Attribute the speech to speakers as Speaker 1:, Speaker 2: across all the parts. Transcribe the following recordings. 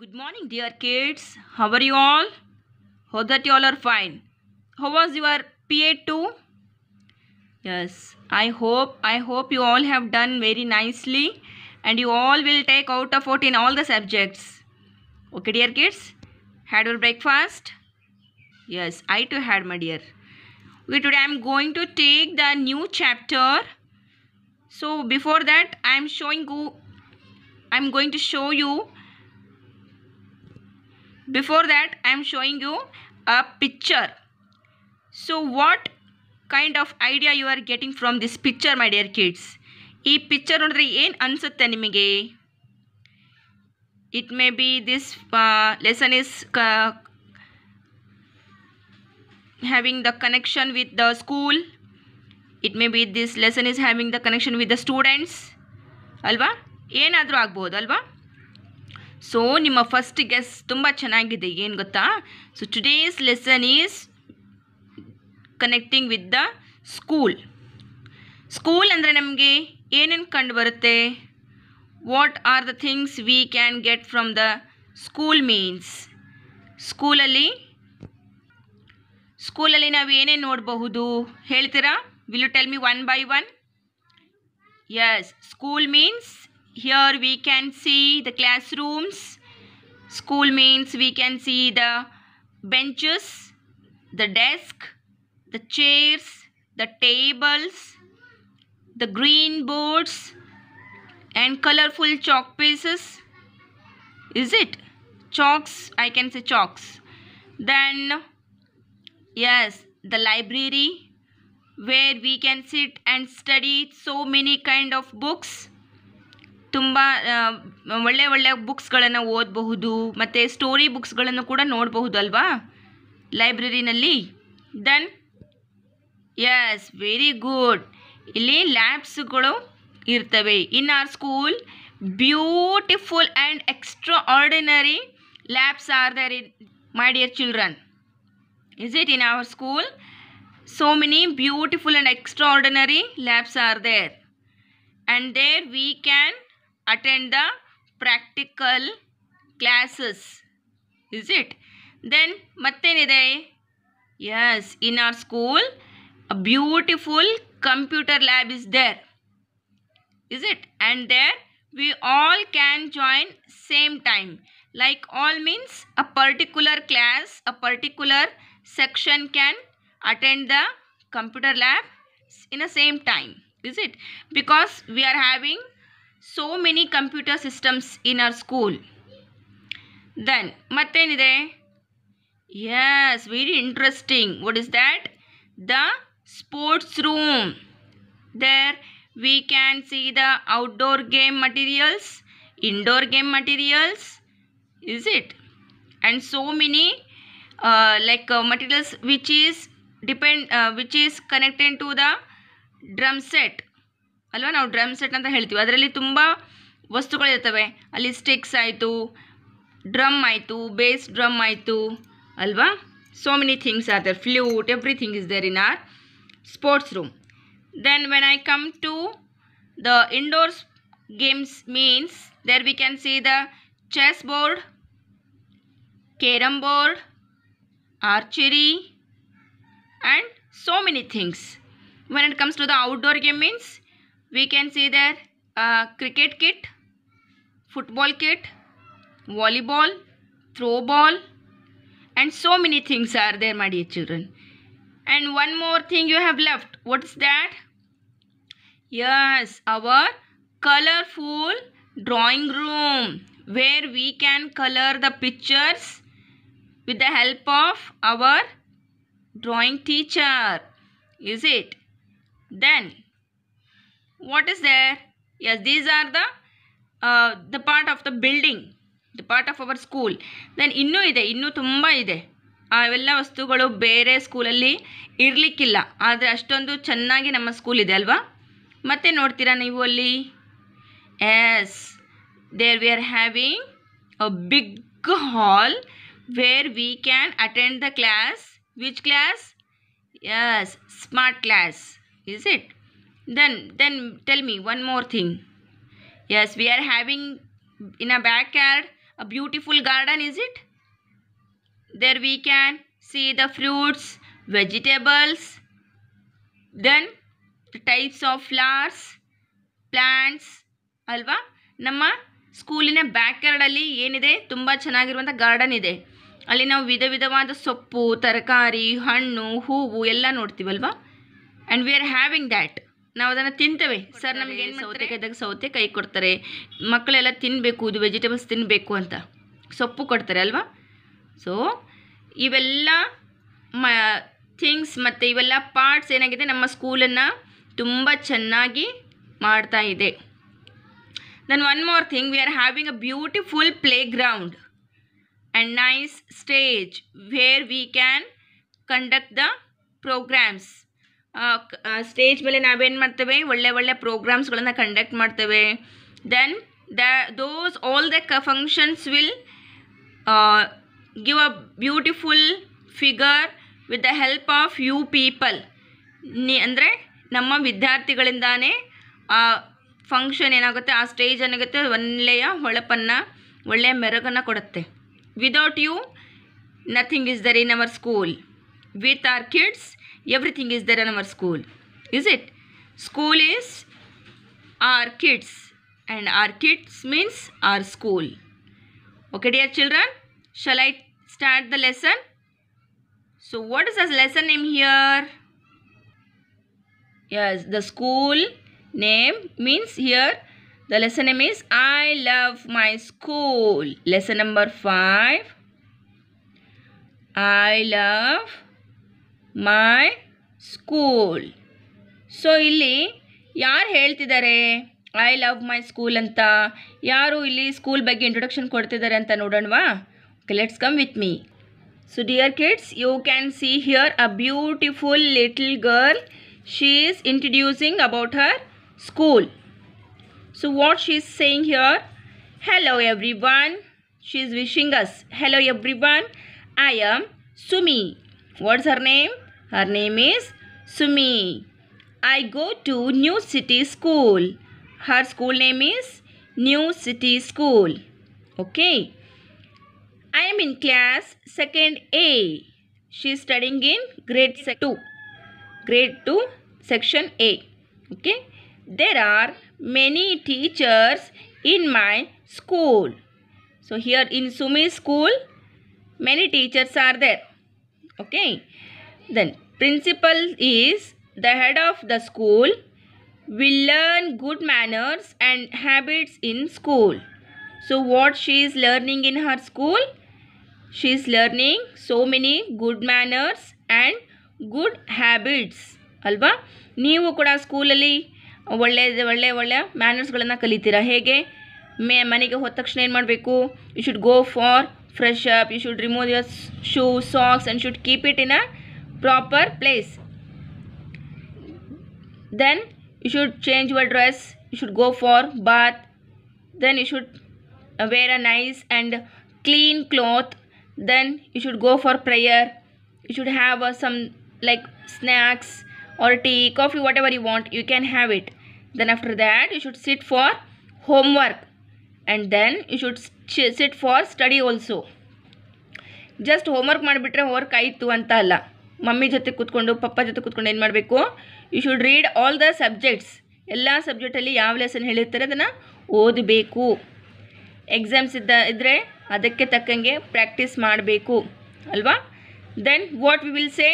Speaker 1: Good morning dear kids. How are you all? Hope that you all are fine. How was your PA2? Yes, I hope, I hope you all have done very nicely and you all will take out of 14 all the subjects. Okay dear kids, had your breakfast? Yes, I too had my dear. Okay, today I am going to take the new chapter. So before that, I am showing you, I am going to show you before that I am showing you a picture so what kind of idea you are getting from this picture my dear kids ಈ picture ನೋಡಿದ್ರೆ ಏನು ಅನಿಸುತ್ತೆ ನಿಮಗೆ it may be this uh, lesson is uh, having the connection with the school it may be this lesson is having the connection with the students alva ಏನಾದರೂ ಆಗ್ಬೋದು ಅಲ್ವಾ so ನಿಮ್ಮ first guess ತುಂಬ ಚೆನ್ನಾಗಿದೆ ಏನು ಗೊತ್ತಾ so today's lesson is connecting with the school school ಅಂದರೆ ನಮಗೆ ಏನೇನು ಕಂಡು ಬರುತ್ತೆ what are the things we can get from the school means ಸ್ಕೂಲಲ್ಲಿ ಸ್ಕೂಲಲ್ಲಿ ನಾವು ಏನೇನು ನೋಡಬಹುದು ಹೇಳ್ತೀರಾ will you tell me one by one yes school means here we can see the classrooms school means we can see the benches the desk the chairs the tables the green boards and colorful chalk pieces is it chalks i can say chalks then yes the library where we can sit and study so many kind of books ತುಂಬ ಒಳ್ಳೆ ಒಳ್ಳೆ ಬುಕ್ಸ್ಗಳನ್ನು ಓದಬಹುದು ಮತ್ತು story ಬುಕ್ಸ್ಗಳನ್ನು ಕೂಡ ನೋಡಬಹುದು ಅಲ್ವಾ ಲೈಬ್ರರಿನಲ್ಲಿ then yes very good ಇಲ್ಲಿ ಲ್ಯಾಬ್ಸ್ಗಳು ಇರ್ತವೆ in our school beautiful and extraordinary labs are there in my dear children is it in our school so many beautiful and extraordinary labs are there and there we can attend the practical classes is it then ಮತ್ತೇನಿದೆ yes in our school a beautiful computer lab is there is it and there we all can join same time like all means a particular class a particular section can attend the computer lab in the same time is it because we are having so many computer systems in our school. Then, Matenide. Yes, very interesting. What is that? The sports room. There we can see the outdoor game materials, indoor game materials. Is it? And so many uh, like uh, materials which is depend uh, which is connected to the drum set ಅಲ್ವಾ ನಾವು drum set ಅಂತ ಹೇಳ್ತೀವಿ ಅದರಲ್ಲಿ ತುಂಬ ವಸ್ತುಗಳಿರ್ತವೆ ಅಲ್ಲಿ sticks ಆಯಿತು drum ಆಯಿತು base drum ಆಯಿತು ಅಲ್ವಾ so many things are there flute everything is there in our sports room then when I come to the indoors games means there we can see the chess board carrom board archery and so many things when it comes to the outdoor game means we can see there uh, cricket kit, football kit, volleyball, throw ball and so many things are there my dear children. And one more thing you have left. What is that? Yes, our colorful drawing room where we can color the pictures with the help of our drawing teacher. Is it? Then what is there yes these are the uh, the part of the building the part of our school then ಇನ್ನೂ ಇದೆ ಇನ್ನೂ ತುಂಬ ಇದೆ ಅವೆಲ್ಲ ವಸ್ತುಗಳು ಬೇರೆ ಸ್ಕೂಲಲ್ಲಿ ಇರಲಿಕ್ಕಿಲ್ಲ ಆದರೆ ಅಷ್ಟೊಂದು ಚೆನ್ನಾಗಿ ನಮ್ಮ ಸ್ಕೂಲ್ ಇದೆ ಅಲ್ವಾ ಮತ್ತೆ ನೋಡ್ತೀರಾ ನೀವು ಅಲ್ಲಿ yes there we are having a big hall where we can attend the class which class yes smart class is it then then tell me one more thing yes we are having in a backyard a beautiful garden is it there we can see the fruits vegetables then the types of flowers plants ಅಲ್ವಾ ನಮ್ಮ ಸ್ಕೂಲಿನ ಬ್ಯಾಕ್ಯಾರ್ಡಲ್ಲಿ ಏನಿದೆ ತುಂಬ ಚೆನ್ನಾಗಿರುವಂಥ garden ಇದೆ ಅಲ್ಲಿ ನಾವು ವಿಧ ವಿಧವಾದ ಸೊಪ್ಪು ತರಕಾರಿ ಹಣ್ಣು ಹೂವು ಎಲ್ಲ ನೋಡ್ತೀವಲ್ವಾ and we are having that ನಾವು ಅದನ್ನು ತಿಂತೇವೆ ಸರ್ ನಮಗೆ ಸೌತೆ ಕೈ ಕೊಡ್ತಾರೆ ಮಕ್ಕಳೆಲ್ಲ ತಿನ್ನಬೇಕು ಇದು ವೆಜಿಟೇಬಲ್ಸ್ ತಿನ್ನಬೇಕು ಅಂತ ಸೊಪ್ಪು ಕೊಡ್ತಾರೆ ಅಲ್ವಾ ಸೊ ಇವೆಲ್ಲ ಮ ಥಿಂಗ್ಸ್ ಮತ್ತು ಇವೆಲ್ಲ ಪಾರ್ಟ್ಸ್ ಏನಾಗಿದೆ ನಮ್ಮ ಸ್ಕೂಲನ್ನು ತುಂಬ ಚೆನ್ನಾಗಿ ಮಾಡ್ತಾ ಇದೆ ನನ್ನ one more thing we are having a beautiful playground and nice stage where we can conduct the programmes stage ಮೇಲೆ ನಾವೇನು ಮಾಡ್ತೇವೆ ಒಳ್ಳೆ ಒಳ್ಳೆ ಪ್ರೋಗ್ರಾಮ್ಸ್ಗಳನ್ನು ಕಂಡಕ್ಟ್ ಮಾಡ್ತೇವೆ then the those all the ಕ functions will give a beautiful figure with the help of you people ನಿ ಅಂದರೆ ನಮ್ಮ ವಿದ್ಯಾರ್ಥಿಗಳಿಂದಾನೇ ಆ ಫಂಕ್ಷನ್ ಏನಾಗುತ್ತೆ ಆ ಸ್ಟೇಜ್ ಏನಾಗುತ್ತೆ ಒಳ್ಳೆಯ ಹೊಳಪನ್ನು ಒಳ್ಳೆಯ ಮೆರಗನ್ನು ಕೊಡುತ್ತೆ without you nothing is there in our school with our kids everything is there in our school is it school is our kids and our kids means our school okay dear children shall i start the lesson so what is the lesson name here yes the school name means here the lesson name is i love my school lesson number 5 i love my school so ಇಲ್ಲಿ ಯಾರು ಹೇಳ್ತಿದ್ದಾರೆ I love my school ಅಂತ ಯಾರು ಇಲ್ಲಿ school ಬಗ್ಗೆ introduction ಕೊಡ್ತಿದ್ದಾರೆ ಅಂತ ನೋಡೋಣವಾ okay let's come with me so dear kids you can see here a beautiful little girl she is introducing about her school so what she's is saying here hello everyone she is wishing us hello everyone I am Sumi what's her name Her name is Sumi. I go to New City School. Her school name is New City School. Okay. I am in class 2nd A. She is studying in grade 2. Grade 2 section A. Okay. There are many teachers in my school. So here in Sumi's school many teachers are there. Okay. Then principal is the head of the school will learn good manners and habits in school. So what she is learning in her school? She is learning so many good manners and good habits ಅಲ್ವಾ ನೀವು ಕೂಡ ಸ್ಕೂಲಲ್ಲಿ ಒಳ್ಳೆ ಒಳ್ಳೆ ಒಳ್ಳೆಯ ಮ್ಯಾನರ್ಸ್ಗಳನ್ನು ಕಲಿತೀರಾ ಹೇಗೆ ಮೇ ಮನೆಗೆ ಹೋದ ತಕ್ಷಣ ಏನು ಮಾಡಬೇಕು you should go for fresh up you should remove your shoe socks and should keep it in a proper place then you should change your dress you should go for bath then you should wear a nice and clean cloth then you should go for prayer you should have uh, some like snacks or tea coffee whatever you want you can have it then after that you should sit for homework and then you should sit for study also just homework ಮಾಡಿಬಿಟ್ರೆ homework ಆಯಿತು ಅಂತ ಅಲ್ಲ mummy ಜೊತೆ ಕೂತ್ಕೊಂಡು ಪಪ್ಪ ಜೊತೆ ಕೂತ್ಕೊಂಡು ಏನು ಮಾಡಬೇಕು you should read all the subjects ಎಲ್ಲ ಸಬ್ಜೆಕ್ಟಲ್ಲಿ ಯಾವ ಲೆಸನ್ ಹೇಳಿರ್ತಾರೆ ಅದನ್ನು ಓದಬೇಕು ಎಕ್ಸಾಮ್ಸ್ ಇದ್ದ ಇದ್ದರೆ ಅದಕ್ಕೆ ತಕ್ಕಂಗೆ ಪ್ರಾಕ್ಟೀಸ್ ಮಾಡಬೇಕು ಅಲ್ವಾ then what we will say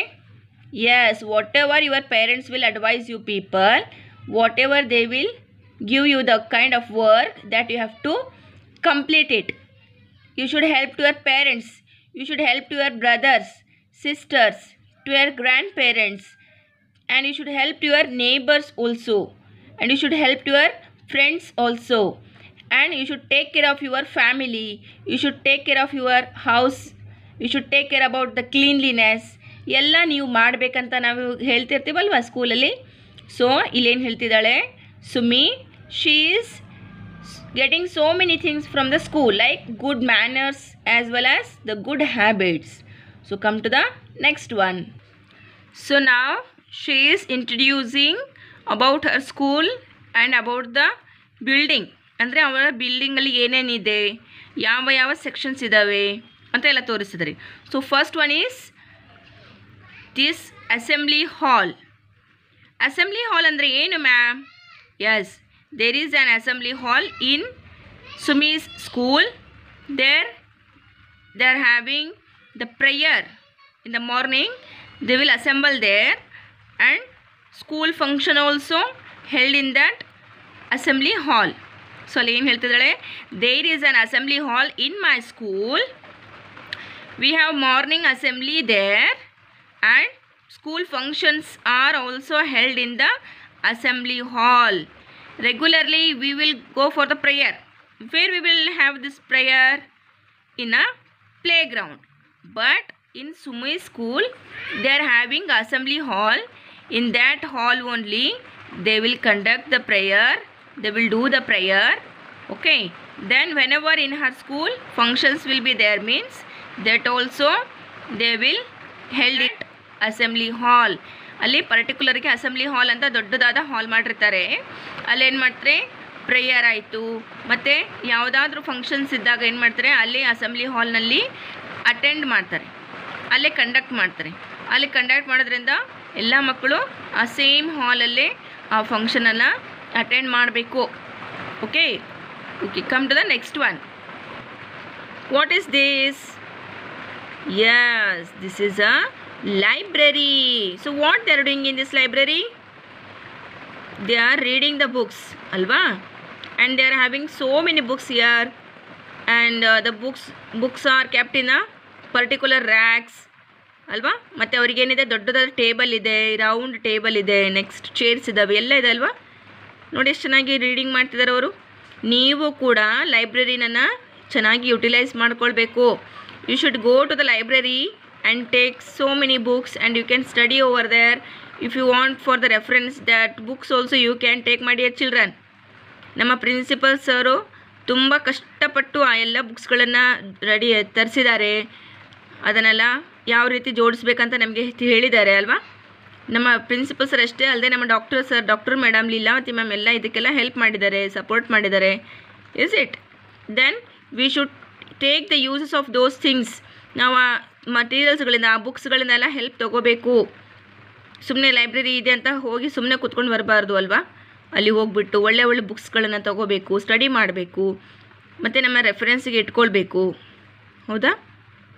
Speaker 1: yes whatever your parents will advise you people whatever they will give you the kind of work that you have to complete it you should help to your parents you should help to your brothers sisters to your grandparents and you should help to your neighbors also and you should help to your friends also and you should take care of your family you should take care of your house you should take care about the cleanliness ಎಲ್ಲ ನೀವು ಮಾಡಬೇಕಂತ ನಾವು ಹೇಳ್ತಿರ್ತೀವಲ್ವ ಸ್ಕೂಲಲ್ಲಿ so ಇಲ್ಲೇನು ಹೇಳ್ತಿದ್ದಾಳೆ Sumi she is getting so many things from the school like good manners as well as the good habits so come to the next one so now she is introducing about her school and about the building ಅಂದರೆ ಅವರ ಬಿಲ್ಡಿಂಗಲ್ಲಿ ಏನೇನಿದೆ ಯಾವ ಯಾವ sections ಇದ್ದಾವೆ ಅಂತ ಎಲ್ಲ ತೋರಿಸಿದ್ರಿ so first one is this assembly hall assembly hall ಅಂದರೆ ಏನು ma'am yes there is an assembly hall in Sumi's school there they are having the prayer in the morning they will assemble there and school function also held in that assembly hall so there is an assembly hall in my school we have morning assembly there and school functions are also held in the assembly hall regularly we will go for the prayer where we will have this prayer in a playground but in Sumay school they are having assembly hall in that hall only they will conduct the prayer they will do the prayer okay then whenever in her school functions will be there means that also they will held it assembly hall ಅಲ್ಲಿ ಪರ್ಟಿಕ್ಯುಲರ್ಗೆ assembly ಹಾಲ್ ಅಂತ ದೊಡ್ಡದಾದ ಹಾಲ್ ಮಾಡಿರ್ತಾರೆ ಅಲ್ಲೇನು ಮಾಡ್ತಾರೆ prayer ಆಯಿತು ಮತ್ತು ಯಾವುದಾದ್ರೂ functions ಇದ್ದಾಗ ಏನು ಮಾಡ್ತಾರೆ ಅಲ್ಲಿ ಅಸೆಂಬ್ಲಿ ಹಾಲ್ನಲ್ಲಿ ಅಟೆಂಡ್ ಮಾಡ್ತಾರೆ ಅಲ್ಲೇ ಕಂಡಕ್ಟ್ ಮಾಡ್ತಾರೆ ಅಲ್ಲಿ ಕಂಡಕ್ಟ್ ಮಾಡೋದ್ರಿಂದ ಎಲ್ಲ ಮಕ್ಕಳು ಆ ಸೇಮ್ ಹಾಲಲ್ಲೇ ಆ ಫಂಕ್ಷನನ್ನು ಅಟೆಂಡ್ ಮಾಡಬೇಕು okay okay come to the next one what is this yes this is a library so what they are doing in this library they are reading the books ಅಲ್ವಾ and they are having so many books yeah and the books books are kept in a particular racks ಅಲ್ವಾ ಮತ್ತು ಅವ್ರಿಗೇನಿದೆ ದೊಡ್ಡದಾದ table ಇದೆ round table ಇದೆ next chairs ಇದ್ದಾವೆ ಎಲ್ಲ ಇದೆ ಅಲ್ವಾ ನೋಡಿ ಎಷ್ಟು ಚೆನ್ನಾಗಿ ರೀಡಿಂಗ್ ಮಾಡ್ತಿದ್ದಾರೆ ಅವರು ನೀವು ಕೂಡ ಲೈಬ್ರರಿನ ಚೆನ್ನಾಗಿ ಯುಟಿಲೈಸ್ ಮಾಡ್ಕೊಳ್ಬೇಕು you should go to the library and take so many books and you can study over there if you want for the reference that books also you can take ಮಾಡಿ your children ನಮ್ಮ principal ಸರು ತುಂಬ ಕಷ್ಟಪಟ್ಟು ಆ ಎಲ್ಲ ಬುಕ್ಸ್ಗಳನ್ನು ready ತರಿಸಿದ್ದಾರೆ ಅದನ್ನೆಲ್ಲ ಯಾವ ರೀತಿ ಜೋಡಿಸ್ಬೇಕಂತ ನಮಗೆ ಹೇಳಿದ್ದಾರೆ ಅಲ್ವಾ ನಮ್ಮ ಪ್ರಿನ್ಸಿಪಲ್ ಸರ್ ಅಷ್ಟೇ ಅಲ್ಲದೆ ನಮ್ಮ doctor sir doctor madam Leelavati ma'am ಎಲ್ಲ ಇದಕ್ಕೆಲ್ಲ ಹೆಲ್ಪ್ ಮಾಡಿದ್ದಾರೆ ಸಪೋರ್ಟ್ ಮಾಡಿದ್ದಾರೆ is it then we should take the uses of those things ನಾವು ಆ ಮಟೀರಿಯಲ್ಸ್ಗಳಿಂದ ಆ ಬುಕ್ಸ್ಗಳನ್ನೆಲ್ಲ ಹೆಲ್ಪ್ ತೊಗೋಬೇಕು ಸುಮ್ಮನೆ ಲೈಬ್ರರಿ ಇದೆ ಅಂತ ಹೋಗಿ ಸುಮ್ಮನೆ ಕೂತ್ಕೊಂಡು ಬರಬಾರ್ದು ಅಲ್ವಾ ಅಲ್ಲಿ ಹೋಗ್ಬಿಟ್ಟು ಒಳ್ಳೆ ಒಳ್ಳೆ ಬುಕ್ಸ್ಗಳನ್ನು ತೊಗೋಬೇಕು ಸ್ಟಡಿ ಮಾಡಬೇಕು ಮತ್ತು ನಮ್ಮ ರೆಫರೆನ್ಸಿಗೆ ಇಟ್ಕೊಳ್ಬೇಕು ಹೌದಾ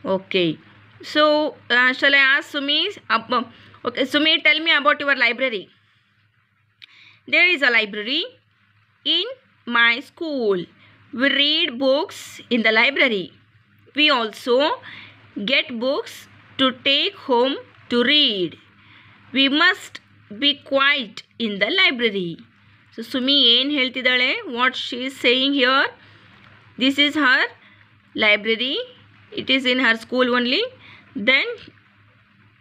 Speaker 1: Okay. So, uh, shall I ask Sumi? Uh, okay, Sumi, tell me about your library. There is a library in my school. We read books in the library. We also get books to take home to read. We must be quiet in the library. So, Sumi ಏನು ಹೇಳ್ತಿದ್ದಾಳೆ What she is saying here. This is her library it is in her school only then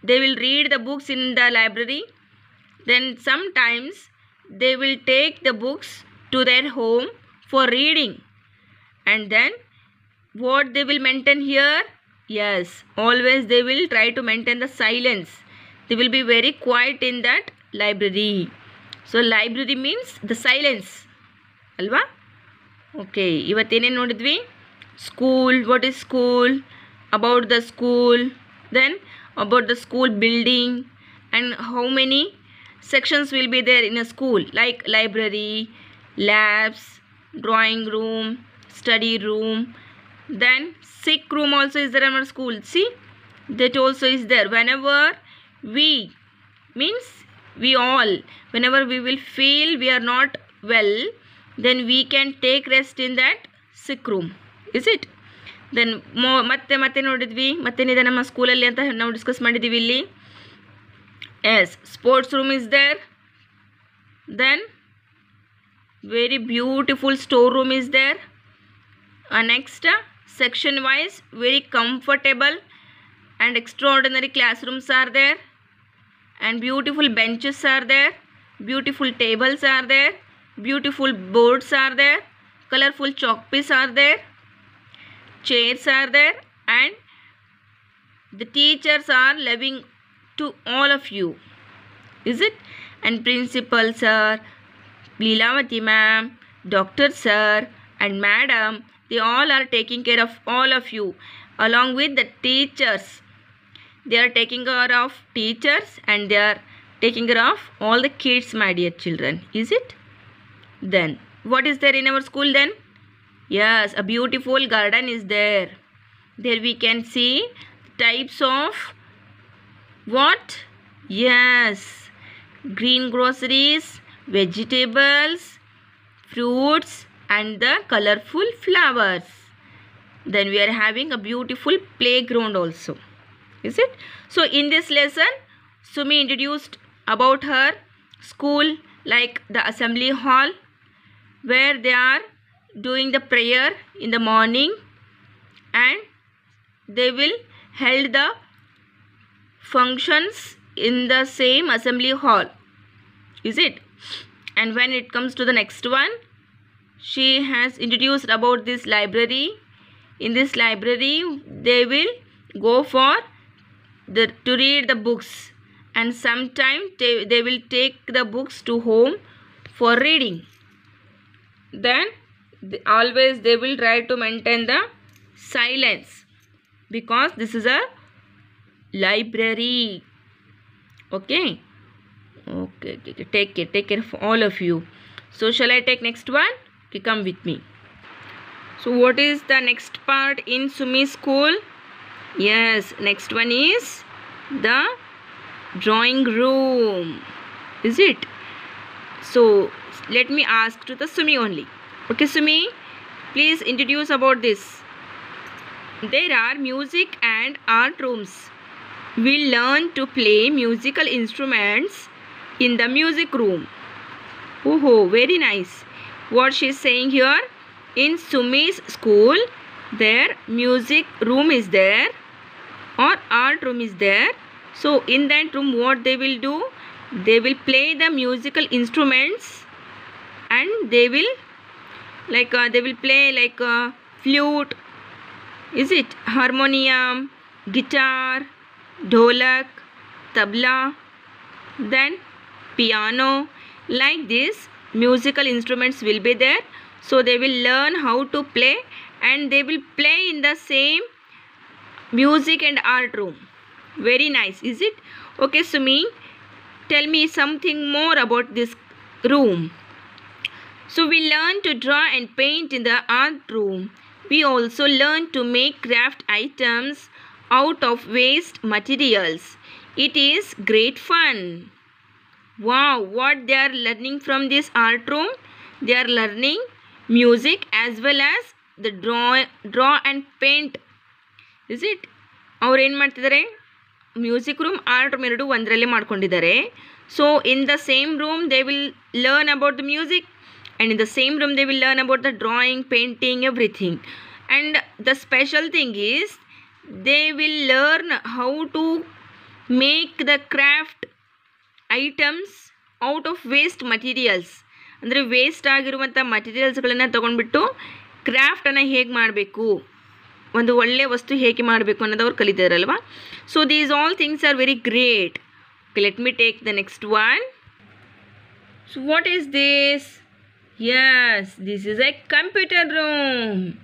Speaker 1: they will read the books in the library then sometimes they will take the books to their home for reading and then what they will maintain here yes always they will try to maintain the silence they will be very quiet in that library so library means the silence ಅಲ್ವಾ okay ಇವತ್ತೇನೇನು ನೋಡಿದ್ವಿ school what is school about the school then about the school building and how many sections will be there in a school like library labs drawing room study room then sick room also is there in our school see that also is there whenever we means we all whenever we will feel we are not well then we can take rest in that sick room is it then ಮೋ ಮತ್ತೆ ಮತ್ತೆ ನೋಡಿದ್ವಿ ಮತ್ತೇನಿದೆ ನಮ್ಮ ಸ್ಕೂಲಲ್ಲಿ ಅಂತ ನಾವು discuss ಮಾಡಿದ್ದೀವಿ ಇಲ್ಲಿ yes sports room is there then very beautiful store room is there next section wise very comfortable and extraordinary class rooms are there and beautiful benches are there beautiful tables are there beautiful boards are there colourful chalk piece are there chairs are there and the teachers are loving to all of you. Is it? And principal sir, Leelavati ma'am, doctor sir and madam, they all are taking care of all of you along with the teachers. They are taking care of teachers and they are taking care of all the kids, my dear children. Is it? Then, what is there in our school then? yes a beautiful garden is there there we can see types of what yes green groceries vegetables fruits and the colorful flowers then we are having a beautiful playground also is it so in this lesson sumi introduced about her school like the assembly hall where they are doing the prayer in the morning and they will held the functions in the same assembly hall is it and when it comes to the next one she has introduced about this library in this library they will go for the to read the books and sometimes they, they will take the books to home for reading then always they will try to maintain the silence because this is a library okay okay, okay, take care take care for all of you so shall i take next one okay come with me so what is the next part in sumi school yes next one is the drawing room is it so let me ask to the sumi only okay sumi please introduce about this there are music and art rooms we learn to play musical instruments in the music room oh, very nice what she is saying here in sumi's school their music room is there or art room is there so in that room what they will do they will play the musical instruments and they will like uh, they will play like uh, flute is it harmonium guitar dholak tabla then piano like this musical instruments will be there so they will learn how to play and they will play in the same music and art room very nice is it okay sumi tell me something more about this room so we learn to draw and paint in the art room. We also learn to make craft items out of waste materials. It is great fun. Wow, what they are learning from this art room? They are learning music as well as the draw, draw and paint. Is it? Our in ಮಾಡ್ತಿದ್ದಾರೆ room, room art room ಎರಡು ಒಂದರಲ್ಲೇ ಮಾಡ್ಕೊಂಡಿದ್ದಾರೆ so in the same room they will learn and in the same room they will learn about the drawing painting everything and the special thing is they will learn how to make the craft items out of waste materials ಅಂದರೆ waste ಆಗಿರುವಂಥ ಮಟೀರಿಯಲ್ಸ್ಗಳನ್ನು ತೊಗೊಂಡ್ಬಿಟ್ಟು ಕ್ರಾಫ್ಟನ್ನು ಹೇಗೆ ಮಾಡಬೇಕು ಒಂದು ಒಳ್ಳೆಯ ವಸ್ತು ಹೇಗೆ ಮಾಡಬೇಕು ಅನ್ನೋದು ಅವ್ರು ಕಲಿತಾರಲ್ವಾ so these all things are very great let me take the next one so what is this Yes, this is a computer room.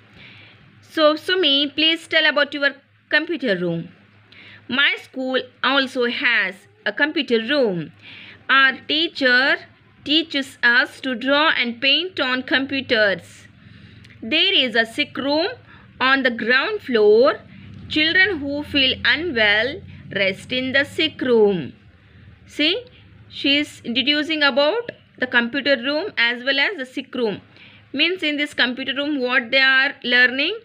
Speaker 1: So, Sumi, please tell about your computer room. My school also has a computer room. Our teacher teaches us to draw and paint on computers. There is a sick room on the ground floor. Children who feel unwell rest in the sick room. See, she is introducing about the computer room as well as the sick room means in this computer room what they are learning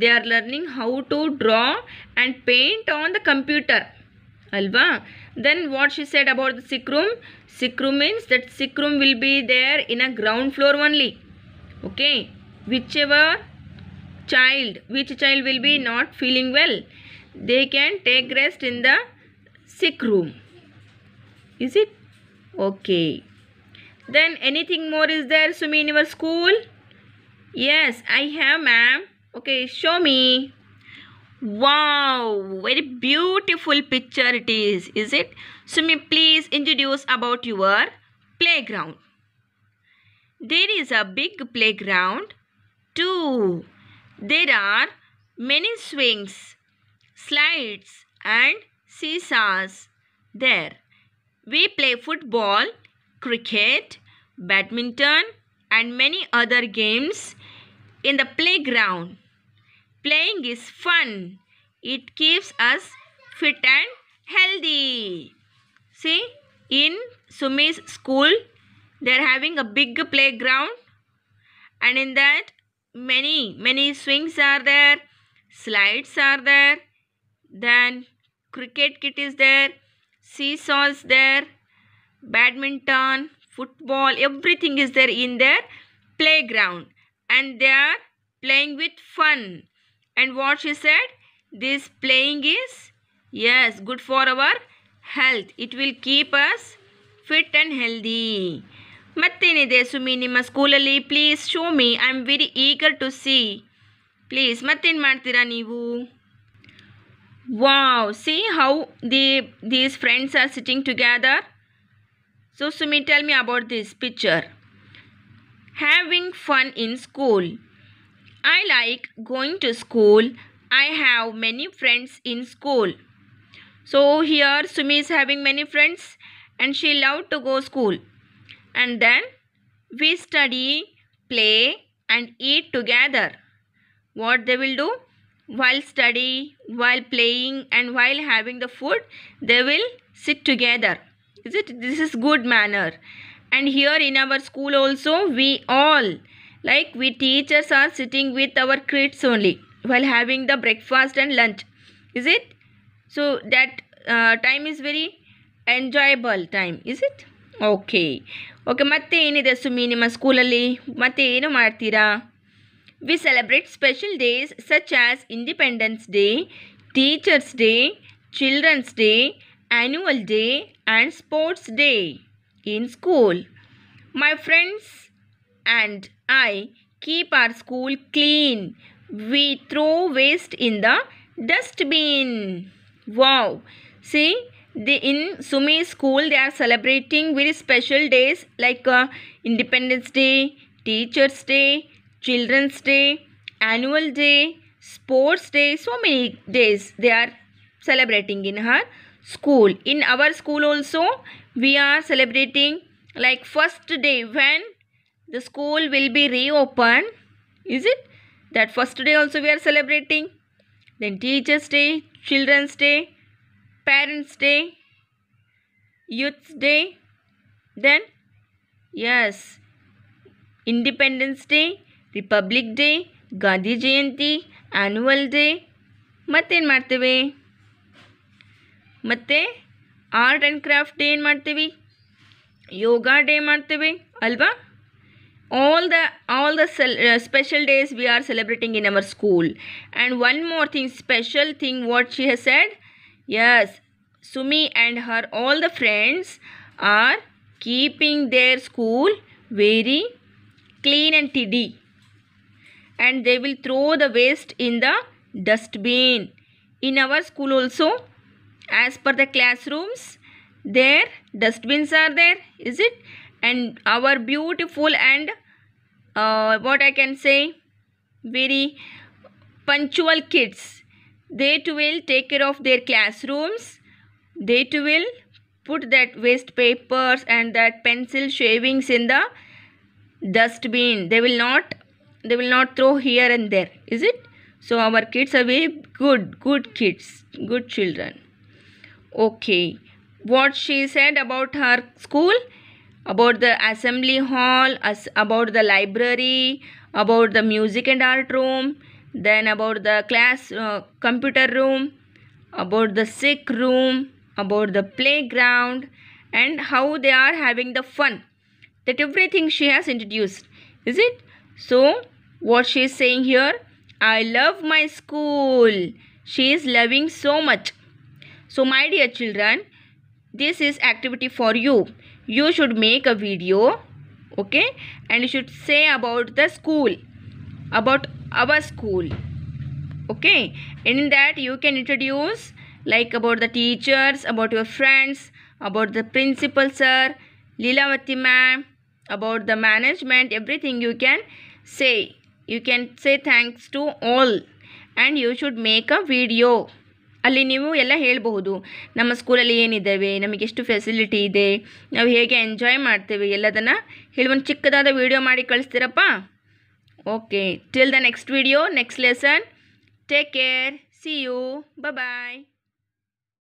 Speaker 1: they are learning how to draw and paint on the computer alva then what she said about the sick room sick room means that sick room will be there in a ground floor only okay whichever child which child will be not feeling well they can take rest in the sick room is it okay then anything more is there Sumi in your school? Yes, I have ma'am. Okay, show me. Wow, very beautiful picture it is, is it? Sumi, please introduce about your playground. There is a big playground too. There are many swings, slides and seesaws there. We play football cricket, badminton and many other games in the playground. Playing is fun. It keeps us fit and healthy. See, in Sumi's school, they are having a big playground and in that many, many swings are there, slides are there, then cricket kit is there, seesaws there, badminton, football, everything is there in their playground. And they are playing with fun. And what she said? This playing is, yes, good for our health. It will keep us fit and healthy. Matthinide Suminima school, please show me. I'm very eager to see. Please, Matin Martira Nivu. Wow, see how the these friends are sitting together? So Sumi, tell me about this picture. Having fun in school. I like going to school. I have many friends in school. So here Sumi is having many friends and she loved to go school. And then we study, play and eat together. What they will do? While study, while playing and while having the food, they will sit together is it this is good manner and here in our school also we all like we teachers are sitting with our kids only while having the breakfast and lunch is it so that uh, time is very enjoyable time is it okay okay ಮತ್ತೆ ಏನಿದೆ ಸುಮ್ಮಿ school ಸ್ಕೂಲಲ್ಲಿ matte ಏನು ಮಾಡ್ತೀರಾ We celebrate special days such as Independence Day, Teachers Day, Children's Day annual day and sports day in school. My friends and I keep our school clean. We throw waste in the dustbin. Wow! See, the, in Sumi school they are celebrating very special days like uh, Independence Day, Teachers Day, Children's Day, Annual Day, Sports Day. So many days they are celebrating in her school in our school also we are celebrating like first day when the school will be reopened is it that first day also we are celebrating then teachers day children's day parents day youth's day then yes independence day Republic Day Gandhi Jayanti Annual Day ಮತ್ತೇನು ಮಾಡ್ತೇವೆ मत art and craft day ಏನು ಮಾಡ್ತೀವಿ yoga day ಮಾಡ್ತೀವಿ all the all the uh, special days we are celebrating in our school and one more thing special thing what she has said yes sumi and her all the friends are keeping their school very clean and tidy and they will throw the waste in the dustbin in our school also as per the classrooms there dustbins are there is it and our beautiful and uh, what I can say very punctual kids they too will take care of their classrooms they too will put that waste papers and that pencil shavings in the dustbin they will not they will not throw here and there is it so our kids are very good good kids good children Okay. What she said about her school? About the assembly hall, as about the library, about the music and art room, then about the class uh, computer room, about the sick room, about the playground and how they are having the fun. That everything she has introduced. Is it? So, what she is saying here? I love my school. She is loving so much. So my dear children, this is activity for you. You should make a video, okay? And you should say about the school, about our school, okay? And in that you can introduce like about the teachers, about your friends, about the principal sir, Leelavati ma'am, about the management, everything you can say. You can say thanks to all and you should make a video. ಅಲ್ಲಿ ನೀವು ಎಲ್ಲ ಹೇಳಬಹುದು ನಮ್ಮ ಸ್ಕೂಲಲ್ಲಿ ಏನಿದ್ದಾವೆ ಎಷ್ಟು facility ಇದೆ ನಾವು ಹೇಗೆ ಎಂಜಾಯ್ ಮಾಡ್ತೇವೆ ಎಲ್ಲದನ್ನು ಹೇಳಿ ಒಂದು ಚಿಕ್ಕದಾದ ವೀಡಿಯೋ ಮಾಡಿ ಕಳಿಸ್ತೀರಪ್ಪ okay till the next video next lesson take care see you bye